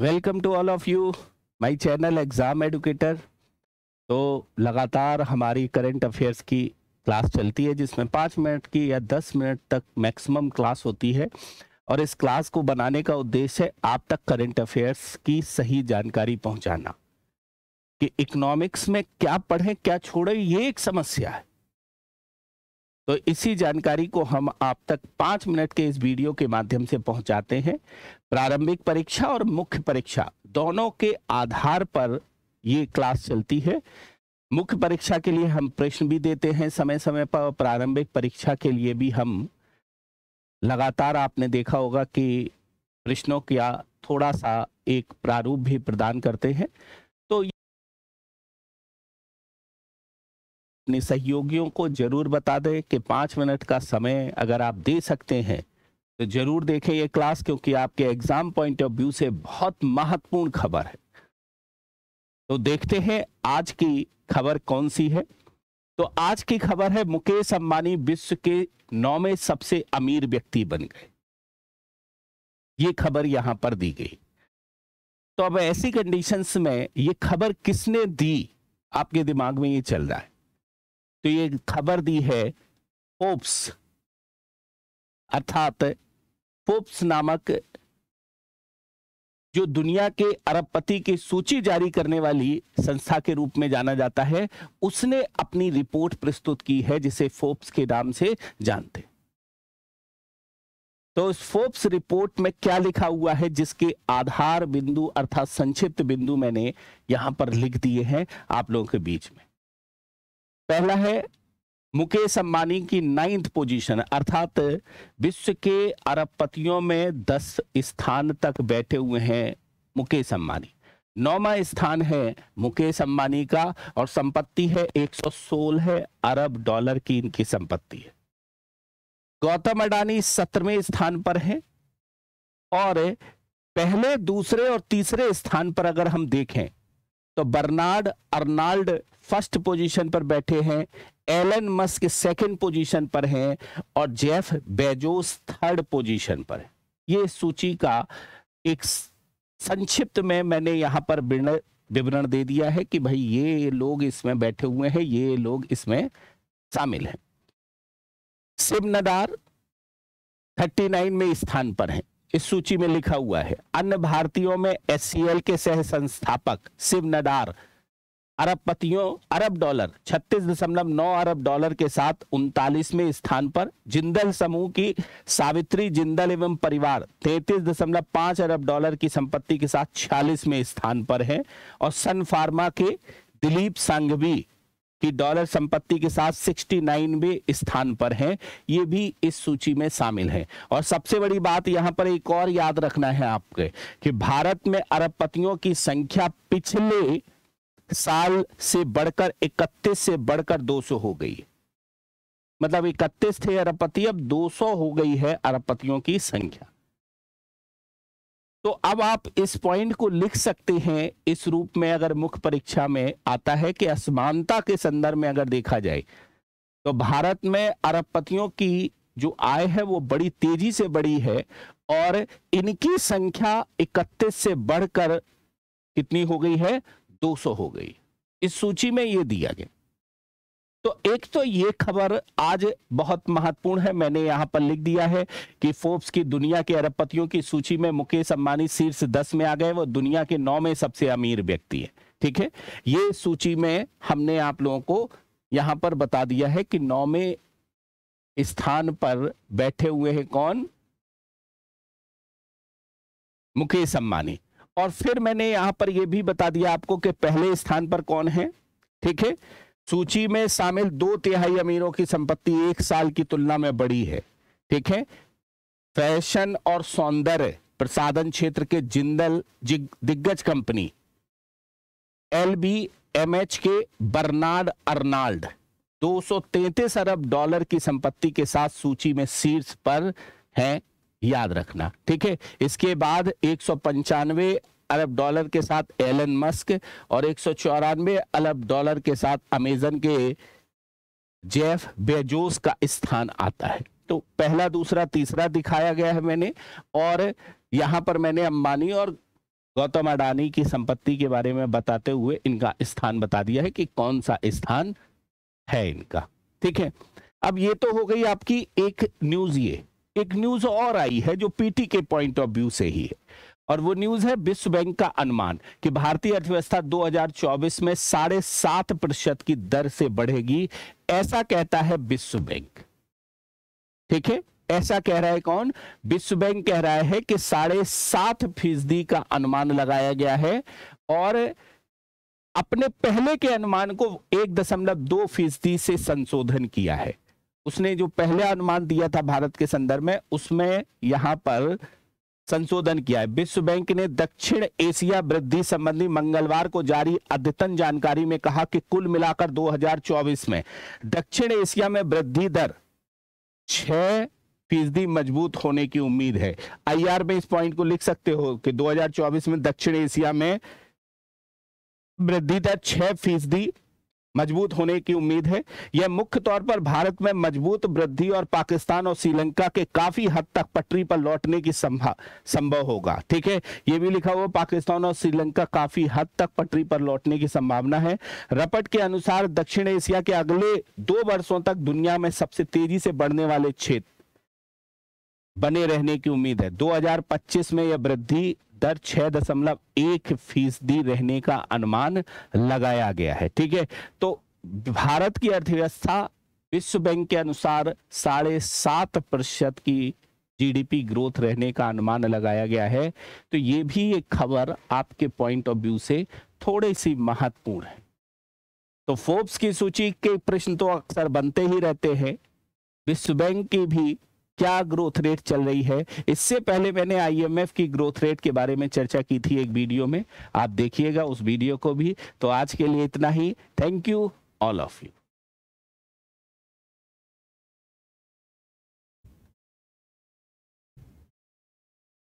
welcome to all of you my channel exam educator तो लगातार हमारी करंट अफेयर्स की क्लास चलती है जिसमें पाँच मिनट की या दस मिनट तक मैक्सिमम क्लास होती है और इस क्लास को बनाने का उद्देश्य है आप तक करंट अफेयर्स की सही जानकारी पहुंचाना कि इकोनॉमिक्स में क्या पढ़ें क्या छोड़ें ये एक समस्या है तो इसी जानकारी को हम आप तक पांच मिनट के इस वीडियो के माध्यम से पहुंचाते हैं प्रारंभिक परीक्षा और मुख्य परीक्षा दोनों के आधार पर ये क्लास चलती है मुख्य परीक्षा के लिए हम प्रश्न भी देते हैं समय समय पर प्रारंभिक परीक्षा के लिए भी हम लगातार आपने देखा होगा कि प्रश्नों का थोड़ा सा एक प्रारूप भी प्रदान करते हैं अपने सहयोगियों को जरूर बता दें कि पाँच मिनट का समय अगर आप दे सकते हैं तो जरूर देखें ये क्लास क्योंकि आपके एग्जाम पॉइंट ऑफ व्यू से बहुत महत्वपूर्ण खबर है तो देखते हैं आज की खबर कौन सी है तो आज की खबर है मुकेश अंबानी विश्व के नौवें सबसे अमीर व्यक्ति बन गए ये खबर यहां पर दी गई तो अब ऐसी कंडीशंस में ये खबर किसने दी आपके दिमाग में ये चल रहा है तो ये खबर दी है पोप्स अर्थात पोप्स नामक जो दुनिया के अरबपति की सूची जारी करने वाली संस्था के रूप में जाना जाता है उसने अपनी रिपोर्ट प्रस्तुत की है जिसे फोप्स के नाम से जानते तो इस फोप्स रिपोर्ट में क्या लिखा हुआ है जिसके आधार बिंदु अर्थात संक्षिप्त बिंदु मैंने यहां पर लिख दिए हैं आप लोगों के बीच में पहला है मुकेश अंबानी की नाइन्थ पोजीशन अर्थात विश्व के अरबपतियों में दस स्थान तक बैठे हुए हैं मुकेश अंबानी नौवा स्थान है मुकेश अंबानी का और संपत्ति है 116 सोलह अरब डॉलर की इनकी संपत्ति है गौतम अडानी सत्रहवें स्थान पर है और पहले दूसरे और तीसरे स्थान पर अगर हम देखें तो बर्नार्ड अर्नाल्ड फर्स्ट पोजीशन पर बैठे हैं एलन मस्क सेकंड पोजीशन पर हैं और जेफ बेजोस थर्ड पोजीशन पर है ये सूची का एक संक्षिप्त में मैंने यहाँ पर विवरण दे दिया है कि भाई ये लोग इसमें बैठे हुए हैं ये लोग इसमें शामिल हैं सिब नदार 39 में स्थान पर हैं इस सूची में लिखा हुआ है अन्य भारतीयों में एस के सह संस्थापक शिव नडार पतियों अरब डॉलर छत्तीस दशमलव नौ अरब डॉलर के साथ उनतालीसवें स्थान पर जिंदल समूह की सावित्री जिंदल एवं परिवार तैतीस दशमलव पांच अरब डॉलर की संपत्ति के साथ छियालीसवें स्थान पर है और सन फार्मा के दिलीप सांघवी कि डॉलर संपत्ति के साथ 69वें स्थान पर है ये भी इस सूची में शामिल है और सबसे बड़ी बात यहाँ पर एक और याद रखना है आपके कि भारत में अरबपतियों की संख्या पिछले साल से बढ़कर 31 से बढ़कर 200 हो गई मतलब 31 थे अरबपति अब 200 हो गई है अरबपतियों की संख्या तो अब आप इस पॉइंट को लिख सकते हैं इस रूप में अगर मुख्य परीक्षा में आता है कि असमानता के संदर्भ में अगर देखा जाए तो भारत में अरबपतियों की जो आय है वो बड़ी तेजी से बढ़ी है और इनकी संख्या 31 से बढ़कर कितनी हो गई है 200 हो गई इस सूची में ये दिया गया तो एक तो ये खबर आज बहुत महत्वपूर्ण है मैंने यहाँ पर लिख दिया है कि फोर्ब्स की दुनिया के अरबपतियों की सूची में मुकेश अंबानी शीर्ष दस में आ गए वो दुनिया के नौ में सबसे अमीर व्यक्ति है ठीक है ये सूची में हमने आप लोगों को यहाँ पर बता दिया है कि में स्थान पर बैठे हुए हैं कौन मुकेश अंबानी और फिर मैंने यहाँ पर यह भी बता दिया आपको कि पहले स्थान पर कौन है ठीक है सूची में शामिल दो तिहाई अमीरों की संपत्ति एक साल की तुलना में बड़ी है ठीक है फैशन और सौंदर्य प्रसाधन क्षेत्र के जिंदल दिग्गज कंपनी एल बी एम एच के बर्नार्ड अर्नाल्ड 233 अरब डॉलर की संपत्ति के साथ सूची में शीर्ष पर हैं याद रखना ठीक है इसके बाद एक अरब डॉलर के साथ एलन मस्क और एक सौ अरब डॉलर के साथ अमेजन के जेफ बेजोस का स्थान आता है तो पहला दूसरा तीसरा दिखाया गया है मैंने और यहां पर मैंने अंबानी और गौतम अडानी की संपत्ति के बारे में बताते हुए इनका स्थान बता दिया है कि कौन सा स्थान है इनका ठीक है अब ये तो हो गई आपकी एक न्यूज ये एक न्यूज और आई है जो पीटी के पॉइंट ऑफ व्यू से ही है और वो न्यूज है विश्व बैंक का अनुमान कि भारतीय अर्थव्यवस्था 2024 में साढ़े सात प्रतिशत की दर से बढ़ेगी ऐसा कहता है विश्व बैंक ठीक है ऐसा कह रहा है कौन विश्व बैंक कह रहा है कि साढ़े सात फीसदी का अनुमान लगाया गया है और अपने पहले के अनुमान को एक दशमलव दो फीसदी से संशोधन किया है उसने जो पहले अनुमान दिया था भारत के संदर्भ में उसमें यहां पर संशोधन किया है विश्व बैंक ने दक्षिण एशिया वृद्धि संबंधी मंगलवार को जारी अद्यतन जानकारी में कहा कि कुल मिलाकर 2024 में दक्षिण एशिया में वृद्धि दर छह फीसदी मजबूत होने की उम्मीद है आईआर में इस पॉइंट को लिख सकते हो कि 2024 में दक्षिण एशिया में वृद्धि दर छह फीसदी मजबूत होने की उम्मीद है यह मुख्य तौर पर भारत में मजबूत वृद्धि और पाकिस्तान और श्रीलंका के काफी हद तक पटरी पर लौटने की संभव होगा ठीक है यह भी लिखा हुआ पाकिस्तान और श्रीलंका काफी हद तक पटरी पर लौटने की संभावना है रपट के अनुसार दक्षिण एशिया के अगले दो वर्षों तक दुनिया में सबसे तेजी से बढ़ने वाले क्षेत्र बने रहने की उम्मीद है 2025 में यह वृद्धि दर छह दशमलव एक फीसदी रहने का अनुमान लगाया गया है ठीक है तो भारत की अर्थव्यवस्था विश्व बैंक के अनुसार साढ़े सात प्रतिशत की जीडीपी ग्रोथ रहने का अनुमान लगाया गया है तो ये भी एक खबर आपके पॉइंट ऑफ व्यू से थोड़ी सी महत्वपूर्ण है तो फोर्ब्स की सूची के प्रश्न तो अक्सर बनते ही रहते हैं विश्व बैंक की भी क्या ग्रोथ रेट चल रही है इससे पहले मैंने आईएमएफ की ग्रोथ रेट के बारे में चर्चा की थी एक वीडियो में आप देखिएगा उस वीडियो को भी तो आज के लिए इतना ही thank you all of you